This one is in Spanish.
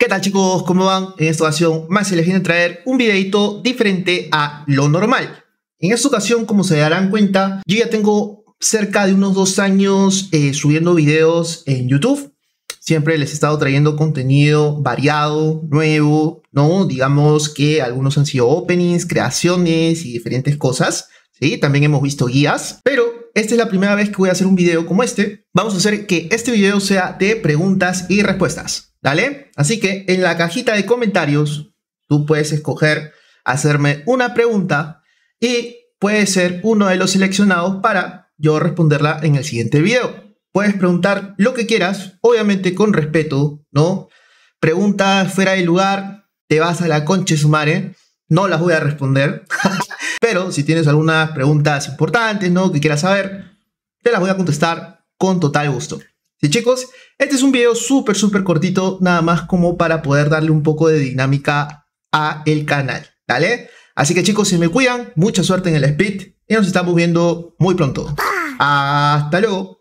¿Qué tal chicos? ¿Cómo van? En esta ocasión más les viene a traer un videito diferente a lo normal. En esta ocasión, como se darán cuenta, yo ya tengo cerca de unos dos años eh, subiendo videos en YouTube. Siempre les he estado trayendo contenido variado, nuevo, ¿no? Digamos que algunos han sido openings, creaciones y diferentes cosas. ¿sí? También hemos visto guías, pero esta es la primera vez que voy a hacer un video como este, vamos a hacer que este video sea de preguntas y respuestas, ¿Dale? Así que en la cajita de comentarios tú puedes escoger hacerme una pregunta y puede ser uno de los seleccionados para yo responderla en el siguiente video. Puedes preguntar lo que quieras, obviamente con respeto, ¿no? Preguntas fuera de lugar, te vas a la concha sumare, no las voy a responder. Pero si tienes algunas preguntas importantes, ¿no? Que quieras saber, te las voy a contestar con total gusto. Sí, chicos, este es un video súper, súper cortito, nada más como para poder darle un poco de dinámica a el canal, ¿vale? Así que chicos, si me cuidan, mucha suerte en el split y nos estamos viendo muy pronto. Ah. Hasta luego.